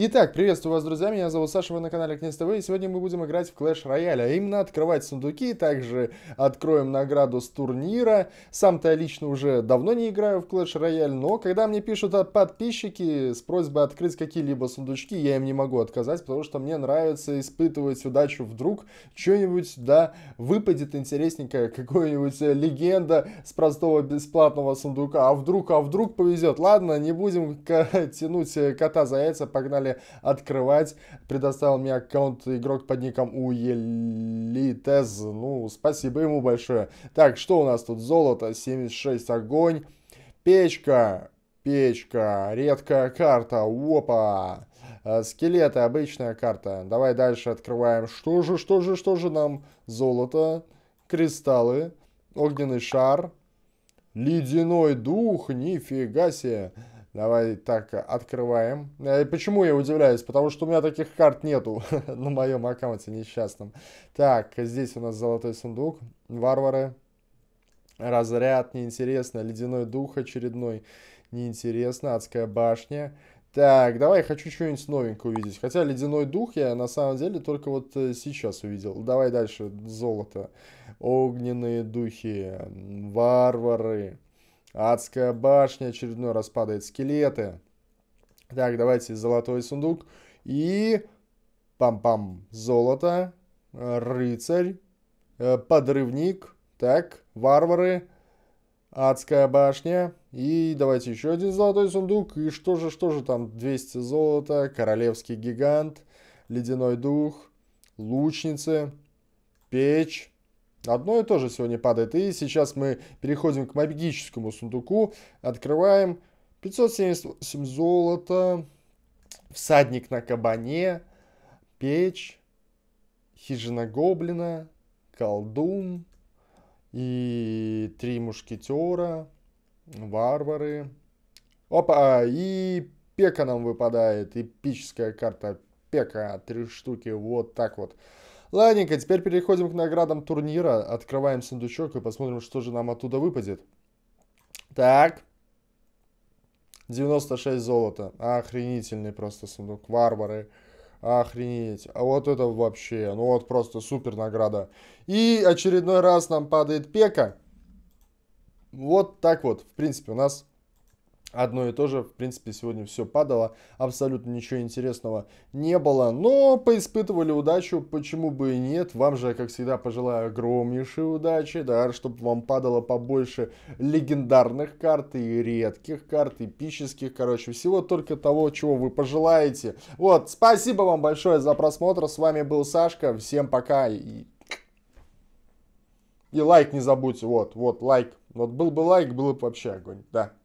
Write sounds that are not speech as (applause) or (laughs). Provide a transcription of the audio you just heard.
Итак, приветствую вас, друзья, меня зовут Саша, вы на канале Князь ТВ, и сегодня мы будем играть в Clash Royale, а именно открывать сундуки, также откроем награду с турнира. Сам-то я лично уже давно не играю в Clash Royale, но когда мне пишут от подписчики с просьбой открыть какие-либо сундучки, я им не могу отказать, потому что мне нравится испытывать удачу вдруг, что-нибудь, да, выпадет интересненькое, (laughs) какая-нибудь легенда с простого бесплатного сундука, а вдруг, а вдруг повезет. Ладно, не будем тянуть кота за яйца, погнали стали открывать. Предоставил мне аккаунт игрок под ником Уелитез. Ну, спасибо ему большое. Так, что у нас тут? Золото, 76, огонь. Печка, печка, редкая карта, опа. Э, скелеты, обычная карта. Давай дальше открываем. Что же, что же, что же нам? Золото, кристаллы, огненный шар, ледяной дух, нифига себе. Давай так, э, открываем. Э, почему я удивляюсь? Потому что у меня таких карт нету (laughs) на моем аккаунте несчастном. Так, здесь у нас золотой сундук, варвары, разряд, неинтересно, ледяной дух очередной, неинтересно, адская башня. Так, давай, я хочу что-нибудь новенькое увидеть. Хотя ледяной дух я на самом деле только вот э, сейчас увидел. Давай дальше, золото, огненные духи, варвары. Адская башня очередной раз падает скелеты. Так, давайте золотой сундук. И... Пам-пам. Золото. Рыцарь. Э, подрывник. Так, варвары. Адская башня. И давайте еще один золотой сундук. И что же, что же там? 200 золота, королевский гигант, ледяной дух, лучницы, печь. Одно и то же сегодня падает. И сейчас мы переходим к магическому сундуку. Открываем 577 золота. Всадник на кабане. Печь. Хижина гоблина. Колдун. И три мушкетера. Варвары. Опа! И пека нам выпадает. Эпическая карта пека. Три штуки. Вот так вот. Ладненько, теперь переходим к наградам турнира. Открываем сундучок и посмотрим, что же нам оттуда выпадет. Так. 96 золота. Охренительный просто сундук. Варвары. Охренеть. А вот это вообще. Ну вот просто супер награда. И очередной раз нам падает пека. Вот так вот. В принципе, у нас Одно и то же, в принципе, сегодня все падало, абсолютно ничего интересного не было, но поиспытывали удачу, почему бы и нет. Вам же, как всегда, пожелаю огромнейшей удачи, да, чтобы вам падало побольше легендарных карт и редких карт, эпических, короче, всего только того, чего вы пожелаете. Вот, спасибо вам большое за просмотр, с вами был Сашка, всем пока и... И лайк не забудьте, вот, вот, лайк. Вот был бы лайк, было бы вообще огонь, да.